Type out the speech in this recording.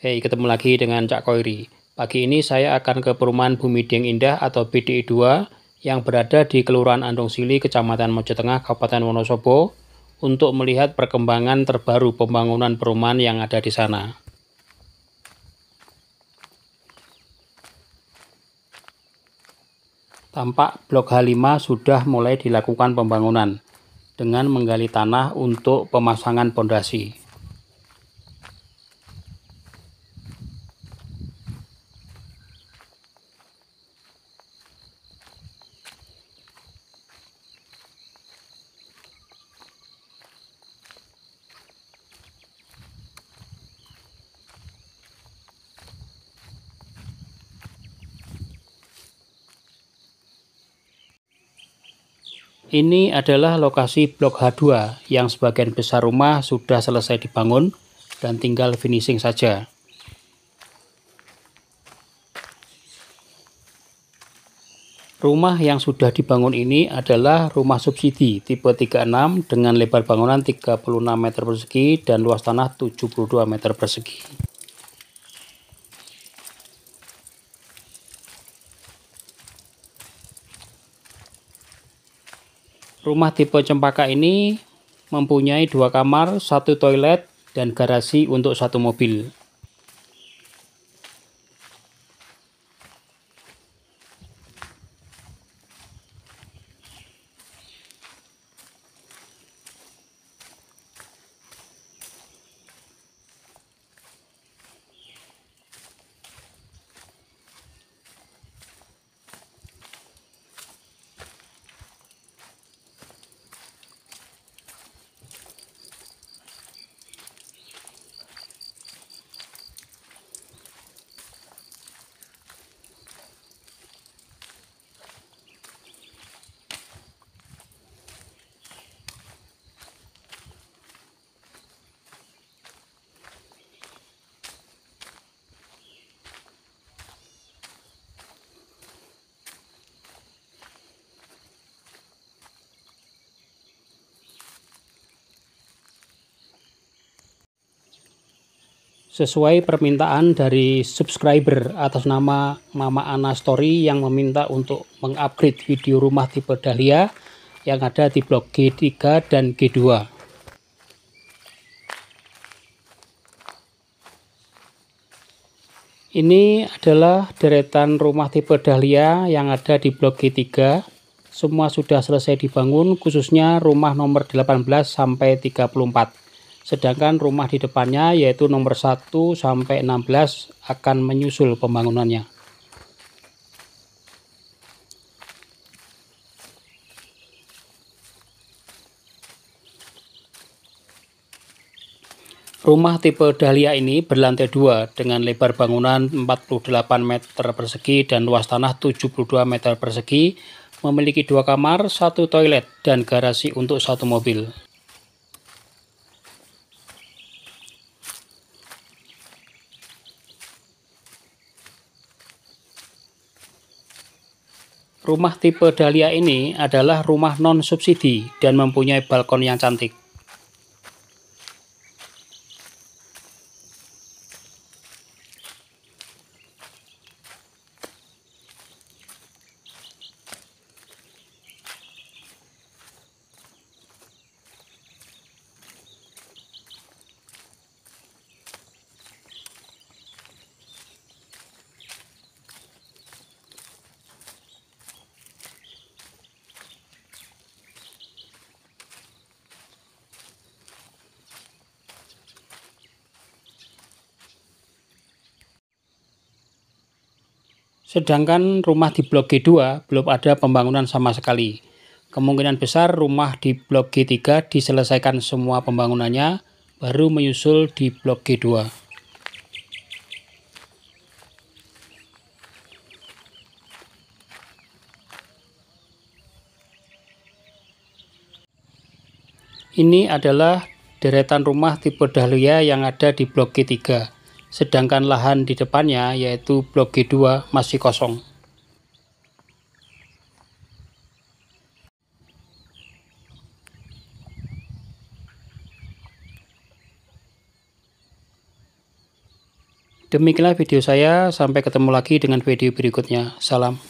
Hei, ketemu lagi dengan Cak Koiri. Pagi ini saya akan ke perumahan Bumi Dieng Indah atau BDI 2 yang berada di Kelurahan Andong Sili, Kecamatan Mojotengah, Kabupaten Wonosobo untuk melihat perkembangan terbaru pembangunan perumahan yang ada di sana. Tampak blok H5 sudah mulai dilakukan pembangunan dengan menggali tanah untuk pemasangan pondasi. Ini adalah lokasi blok H2 yang sebagian besar rumah sudah selesai dibangun dan tinggal finishing saja. Rumah yang sudah dibangun ini adalah rumah subsidi tipe 36 dengan lebar bangunan 36 meter persegi dan luas tanah 72 meter persegi. Rumah tipe cempaka ini mempunyai dua kamar, satu toilet, dan garasi untuk satu mobil. sesuai permintaan dari subscriber atas nama Mama Ana Story yang meminta untuk mengupgrade video rumah tipe Dahlia yang ada di blok G3 dan G2. Ini adalah deretan rumah tipe Dahlia yang ada di blok G3. Semua sudah selesai dibangun, khususnya rumah nomor 18 sampai 34 sedangkan rumah di depannya yaitu nomor 1 sampai 16 akan menyusul pembangunannya Rumah tipe dahlia ini berlantai dua dengan lebar bangunan 48 meter persegi dan luas tanah 72 meter persegi, memiliki dua kamar, satu toilet, dan garasi untuk satu mobil. Rumah tipe Dahlia ini adalah rumah non subsidi dan mempunyai balkon yang cantik. Sedangkan rumah di blok G2 belum ada pembangunan sama sekali. Kemungkinan besar rumah di blok G3 diselesaikan semua pembangunannya baru menyusul di blok G2. Ini adalah deretan rumah tipe dahlia yang ada di blok G3 sedangkan lahan di depannya yaitu blok G2 masih kosong. Demikianlah video saya, sampai ketemu lagi dengan video berikutnya. Salam.